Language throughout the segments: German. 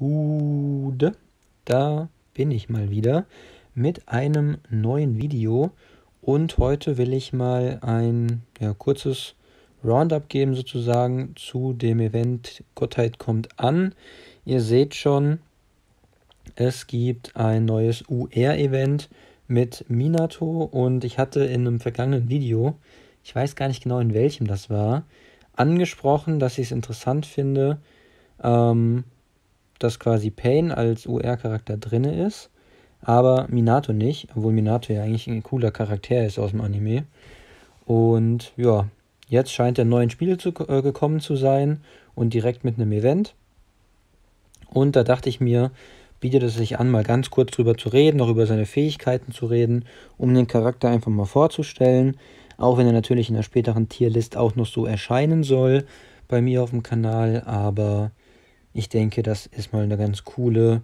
Gude, da bin ich mal wieder mit einem neuen Video und heute will ich mal ein ja, kurzes Roundup geben sozusagen zu dem Event Gottheit kommt an. Ihr seht schon, es gibt ein neues UR-Event mit Minato und ich hatte in einem vergangenen Video, ich weiß gar nicht genau in welchem das war, angesprochen, dass ich es interessant finde, ähm, dass quasi Pain als UR-Charakter drin ist, aber Minato nicht, obwohl Minato ja eigentlich ein cooler Charakter ist aus dem Anime. Und ja, jetzt scheint er neu ins Spiel zu, äh, gekommen zu sein und direkt mit einem Event. Und da dachte ich mir, bietet es sich an, mal ganz kurz drüber zu reden, noch über seine Fähigkeiten zu reden, um den Charakter einfach mal vorzustellen. Auch wenn er natürlich in der späteren Tierlist auch noch so erscheinen soll bei mir auf dem Kanal, aber ich denke, das ist mal eine ganz coole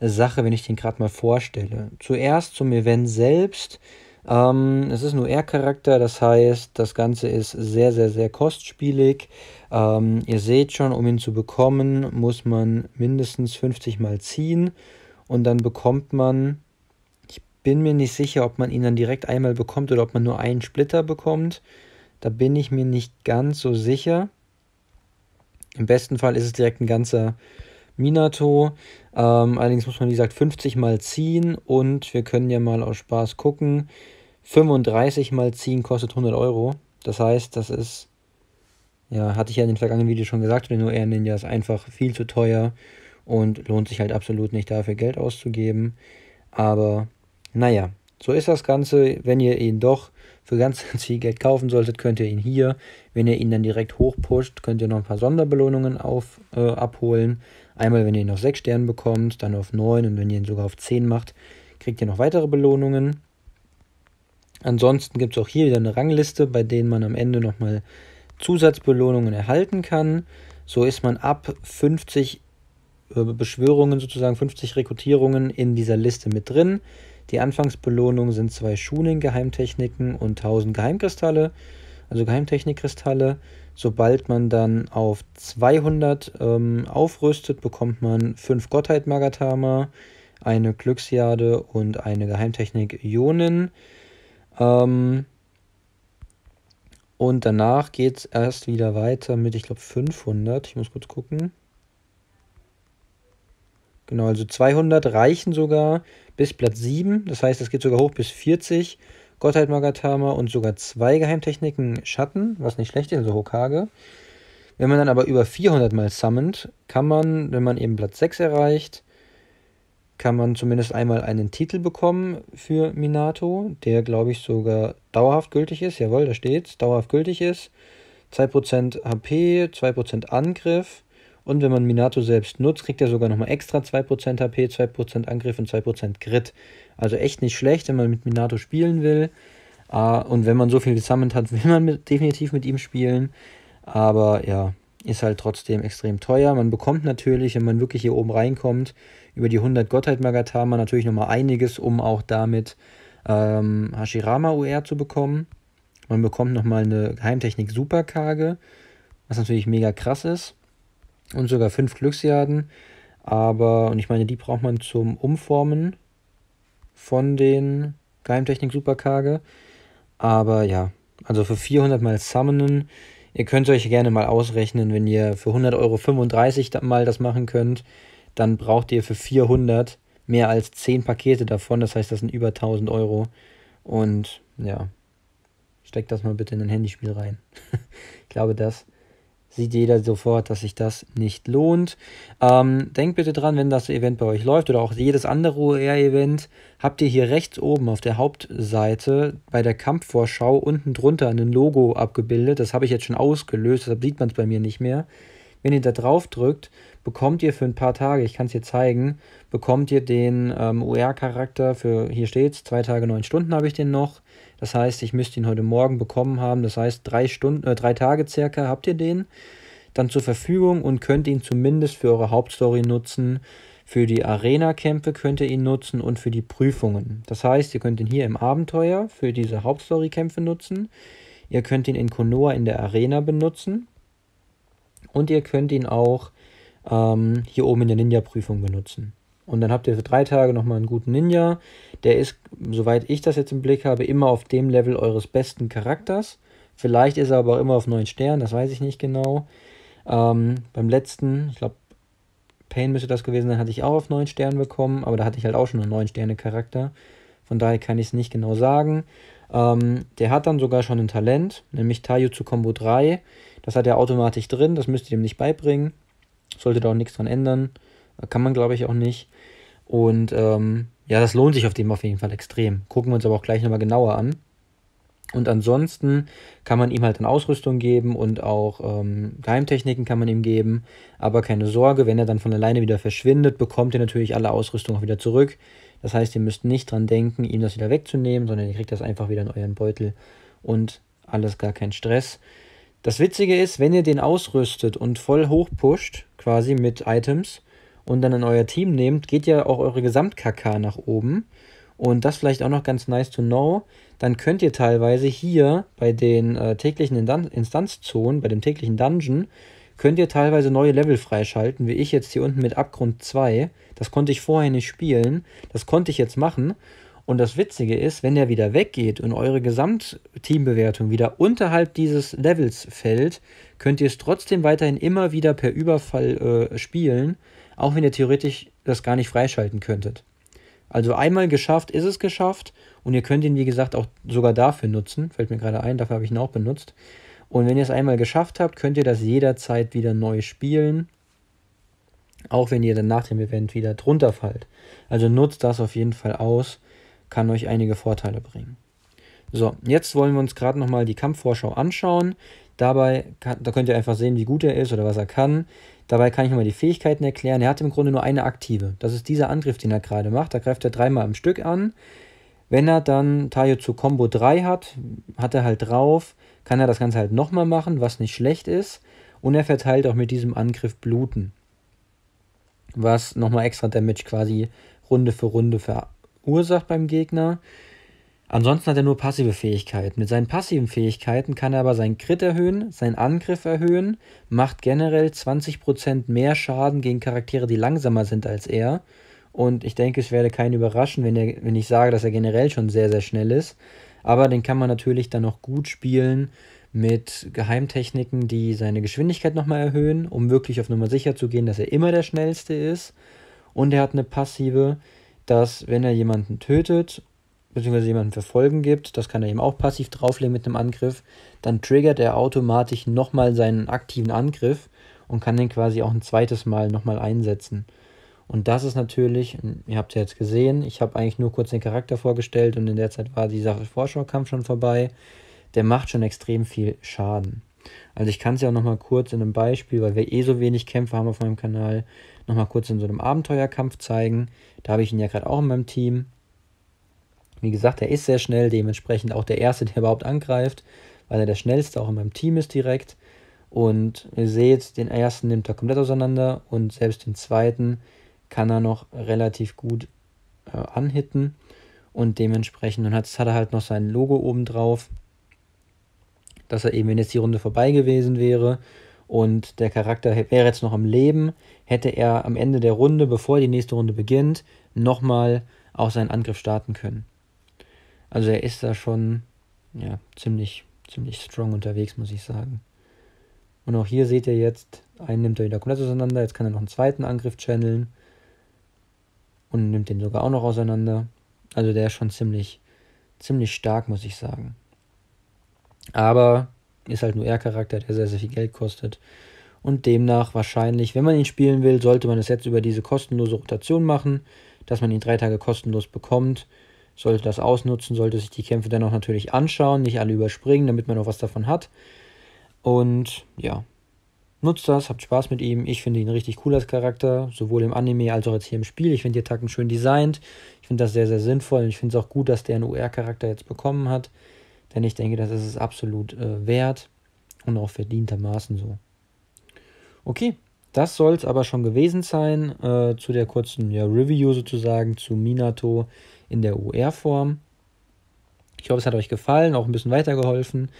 äh, Sache, wenn ich den gerade mal vorstelle. Zuerst zum Event selbst. Ähm, es ist nur R-Charakter, das heißt, das Ganze ist sehr, sehr, sehr kostspielig. Ähm, ihr seht schon, um ihn zu bekommen, muss man mindestens 50 Mal ziehen und dann bekommt man, ich bin mir nicht sicher, ob man ihn dann direkt einmal bekommt oder ob man nur einen Splitter bekommt. Da bin ich mir nicht ganz so sicher. Im besten Fall ist es direkt ein ganzer Minato. Ähm, allerdings muss man, wie gesagt, 50 mal ziehen und wir können ja mal aus Spaß gucken. 35 mal ziehen kostet 100 Euro. Das heißt, das ist, ja, hatte ich ja in den vergangenen Videos schon gesagt, nur eher Ninja ist einfach viel zu teuer und lohnt sich halt absolut nicht dafür Geld auszugeben. Aber naja, so ist das Ganze. Wenn ihr ihn doch für ganz viel Geld kaufen solltet, könnt ihr ihn hier, wenn ihr ihn dann direkt hochpusht, könnt ihr noch ein paar Sonderbelohnungen auf, äh, abholen. Einmal, wenn ihr ihn auf 6 Sterne bekommt, dann auf 9 und wenn ihr ihn sogar auf 10 macht, kriegt ihr noch weitere Belohnungen. Ansonsten gibt es auch hier wieder eine Rangliste, bei denen man am Ende nochmal Zusatzbelohnungen erhalten kann. So ist man ab 50 äh, Beschwörungen sozusagen, 50 Rekrutierungen in dieser Liste mit drin. Die Anfangsbelohnung sind zwei Schulen Geheimtechniken und 1000 Geheimkristalle, also Geheimtechnikkristalle. Sobald man dann auf 200 ähm, aufrüstet, bekommt man 5 Gottheit Magatama, eine Glücksjade und eine Geheimtechnik Ionen. Ähm, und danach geht es erst wieder weiter mit, ich glaube, 500. Ich muss kurz gucken. Genau, also 200 reichen sogar bis Platz 7. Das heißt, es geht sogar hoch bis 40. Gottheit Magatama und sogar zwei Geheimtechniken Schatten, was nicht schlecht ist, also Hokage. Wenn man dann aber über 400 mal summt, kann man, wenn man eben Platz 6 erreicht, kann man zumindest einmal einen Titel bekommen für Minato, der glaube ich sogar dauerhaft gültig ist. Jawohl, da steht's, dauerhaft gültig ist. 2% HP, 2% Angriff und wenn man Minato selbst nutzt, kriegt er sogar nochmal extra 2% HP, 2% Angriff und 2% Grit. Also echt nicht schlecht, wenn man mit Minato spielen will. Ah, und wenn man so viel gesammelt hat, will man mit, definitiv mit ihm spielen. Aber ja, ist halt trotzdem extrem teuer. Man bekommt natürlich, wenn man wirklich hier oben reinkommt, über die 100 Gottheit Magatama natürlich nochmal einiges, um auch damit ähm, Hashirama UR zu bekommen. Man bekommt nochmal eine Geheimtechnik Superkage, was natürlich mega krass ist und sogar fünf Glücksjaden. Aber, und ich meine, die braucht man zum Umformen von den Geheimtechnik-Superkarge. Aber ja, also für 400 mal Summonen. Ihr könnt euch gerne mal ausrechnen, wenn ihr für 100 Euro 35 mal das machen könnt, dann braucht ihr für 400 mehr als 10 Pakete davon. Das heißt, das sind über 1000 Euro. Und ja, steckt das mal bitte in ein Handyspiel rein. ich glaube, das sieht jeder sofort, dass sich das nicht lohnt. Ähm, denkt bitte dran, wenn das Event bei euch läuft oder auch jedes andere OER-Event, habt ihr hier rechts oben auf der Hauptseite bei der Kampfvorschau unten drunter ein Logo abgebildet. Das habe ich jetzt schon ausgelöst, deshalb sieht man es bei mir nicht mehr. Wenn ihr da drauf drückt, bekommt ihr für ein paar Tage, ich kann es hier zeigen, bekommt ihr den ähm, OER-Charakter für, hier steht es, zwei Tage, neun Stunden habe ich den noch. Das heißt, ich müsste ihn heute Morgen bekommen haben. Das heißt, drei, Stunden, äh, drei Tage circa habt ihr den dann zur Verfügung und könnt ihn zumindest für eure Hauptstory nutzen. Für die Arena-Kämpfe könnt ihr ihn nutzen und für die Prüfungen. Das heißt, ihr könnt ihn hier im Abenteuer für diese Hauptstory-Kämpfe nutzen. Ihr könnt ihn in Konoa in der Arena benutzen. Und ihr könnt ihn auch ähm, hier oben in der Ninja-Prüfung benutzen. Und dann habt ihr für drei Tage nochmal einen guten Ninja. Der ist, soweit ich das jetzt im Blick habe, immer auf dem Level eures besten Charakters. Vielleicht ist er aber auch immer auf neun Sternen, das weiß ich nicht genau. Ähm, beim letzten, ich glaube, Pain müsste das gewesen sein, hatte ich auch auf 9 Sternen bekommen, aber da hatte ich halt auch schon einen 9 Sterne Charakter. Von daher kann ich es nicht genau sagen. Ähm, der hat dann sogar schon ein Talent, nämlich zu Combo 3. Das hat er automatisch drin, das müsst ihr ihm nicht beibringen. Sollte da auch nichts dran ändern. Kann man, glaube ich, auch nicht. Und ähm, ja, das lohnt sich auf dem auf jeden Fall extrem. Gucken wir uns aber auch gleich nochmal genauer an. Und ansonsten kann man ihm halt dann Ausrüstung geben und auch ähm, Geheimtechniken kann man ihm geben. Aber keine Sorge, wenn er dann von alleine wieder verschwindet, bekommt er natürlich alle Ausrüstung auch wieder zurück. Das heißt, ihr müsst nicht dran denken, ihm das wieder wegzunehmen, sondern ihr kriegt das einfach wieder in euren Beutel und alles gar kein Stress. Das Witzige ist, wenn ihr den ausrüstet und voll hochpusht, quasi mit Items, und dann in euer Team nehmt, geht ja auch eure Gesamt-KK nach oben. Und das vielleicht auch noch ganz nice to know. Dann könnt ihr teilweise hier bei den äh, täglichen Instanzzonen, bei dem täglichen Dungeon, könnt ihr teilweise neue Level freischalten, wie ich jetzt hier unten mit Abgrund 2. Das konnte ich vorher nicht spielen, das konnte ich jetzt machen. Und das Witzige ist, wenn der wieder weggeht und eure Gesamtteambewertung wieder unterhalb dieses Levels fällt, könnt ihr es trotzdem weiterhin immer wieder per Überfall äh, spielen auch wenn ihr theoretisch das gar nicht freischalten könntet. Also einmal geschafft ist es geschafft und ihr könnt ihn, wie gesagt, auch sogar dafür nutzen. Fällt mir gerade ein, dafür habe ich ihn auch benutzt. Und wenn ihr es einmal geschafft habt, könnt ihr das jederzeit wieder neu spielen. Auch wenn ihr dann nach dem Event wieder drunter fallt. Also nutzt das auf jeden Fall aus, kann euch einige Vorteile bringen. So, jetzt wollen wir uns gerade nochmal die Kampfvorschau anschauen. Dabei kann, da könnt ihr einfach sehen, wie gut er ist oder was er kann. Dabei kann ich nochmal die Fähigkeiten erklären. Er hat im Grunde nur eine aktive. Das ist dieser Angriff, den er gerade macht. Da greift er dreimal am Stück an. Wenn er dann zu Combo 3 hat, hat er halt drauf, kann er das Ganze halt nochmal machen, was nicht schlecht ist. Und er verteilt auch mit diesem Angriff Bluten. Was nochmal extra Damage quasi Runde für Runde verursacht beim Gegner. Ansonsten hat er nur passive Fähigkeiten. Mit seinen passiven Fähigkeiten kann er aber seinen Crit erhöhen, seinen Angriff erhöhen, macht generell 20% mehr Schaden gegen Charaktere, die langsamer sind als er. Und ich denke, es werde keinen überraschen, wenn, er, wenn ich sage, dass er generell schon sehr, sehr schnell ist. Aber den kann man natürlich dann noch gut spielen mit Geheimtechniken, die seine Geschwindigkeit nochmal erhöhen, um wirklich auf Nummer sicher zu gehen, dass er immer der Schnellste ist. Und er hat eine passive, dass wenn er jemanden tötet beziehungsweise jemanden verfolgen gibt, das kann er eben auch passiv drauflegen mit einem Angriff, dann triggert er automatisch nochmal seinen aktiven Angriff und kann den quasi auch ein zweites Mal nochmal einsetzen. Und das ist natürlich, ihr habt ja jetzt gesehen, ich habe eigentlich nur kurz den Charakter vorgestellt und in der Zeit war dieser Vorschaukampf schon vorbei. Der macht schon extrem viel Schaden. Also ich kann es ja auch nochmal kurz in einem Beispiel, weil wir eh so wenig Kämpfe haben auf meinem Kanal, nochmal kurz in so einem Abenteuerkampf zeigen. Da habe ich ihn ja gerade auch in meinem Team. Wie gesagt, er ist sehr schnell, dementsprechend auch der Erste, der überhaupt angreift, weil er der Schnellste auch in meinem Team ist direkt. Und ihr seht, den ersten nimmt er komplett auseinander und selbst den zweiten kann er noch relativ gut äh, anhitten. Und dementsprechend, und hat, hat er halt noch sein Logo oben drauf, dass er eben, wenn jetzt die Runde vorbei gewesen wäre und der Charakter wäre jetzt noch am Leben, hätte er am Ende der Runde, bevor die nächste Runde beginnt, nochmal auch seinen Angriff starten können. Also er ist da schon ja, ziemlich, ziemlich strong unterwegs, muss ich sagen. Und auch hier seht ihr jetzt, einen nimmt er wieder komplett auseinander, jetzt kann er noch einen zweiten Angriff channeln und nimmt den sogar auch noch auseinander. Also der ist schon ziemlich, ziemlich stark, muss ich sagen. Aber ist halt nur er charakter der sehr, sehr viel Geld kostet. Und demnach wahrscheinlich, wenn man ihn spielen will, sollte man es jetzt über diese kostenlose Rotation machen, dass man ihn drei Tage kostenlos bekommt sollte das ausnutzen, sollte sich die Kämpfe dann auch natürlich anschauen, nicht alle überspringen, damit man auch was davon hat. Und ja, nutzt das, habt Spaß mit ihm. Ich finde ihn richtig cool als Charakter, sowohl im Anime als auch jetzt hier im Spiel. Ich finde die Attacken schön designt. Ich finde das sehr, sehr sinnvoll. Und ich finde es auch gut, dass der einen UR-Charakter jetzt bekommen hat. Denn ich denke, das ist es absolut äh, wert und auch verdientermaßen so. Okay, das soll es aber schon gewesen sein äh, zu der kurzen ja, Review sozusagen zu Minato in der ur form Ich hoffe, es hat euch gefallen, auch ein bisschen weitergeholfen.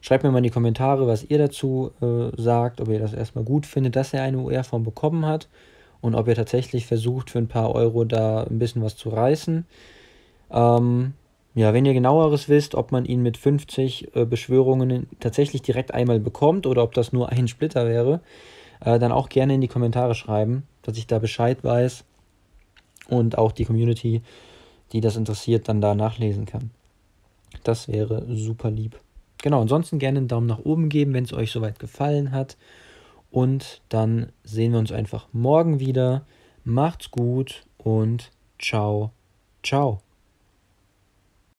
Schreibt mir mal in die Kommentare, was ihr dazu äh, sagt, ob ihr das erstmal gut findet, dass er eine ur form bekommen hat und ob ihr tatsächlich versucht, für ein paar Euro da ein bisschen was zu reißen. Ähm, ja, wenn ihr genaueres wisst, ob man ihn mit 50 äh, Beschwörungen tatsächlich direkt einmal bekommt oder ob das nur ein Splitter wäre, äh, dann auch gerne in die Kommentare schreiben, dass ich da Bescheid weiß und auch die Community die das interessiert, dann da nachlesen kann. Das wäre super lieb. Genau, ansonsten gerne einen Daumen nach oben geben, wenn es euch soweit gefallen hat. Und dann sehen wir uns einfach morgen wieder. Macht's gut und ciao, ciao.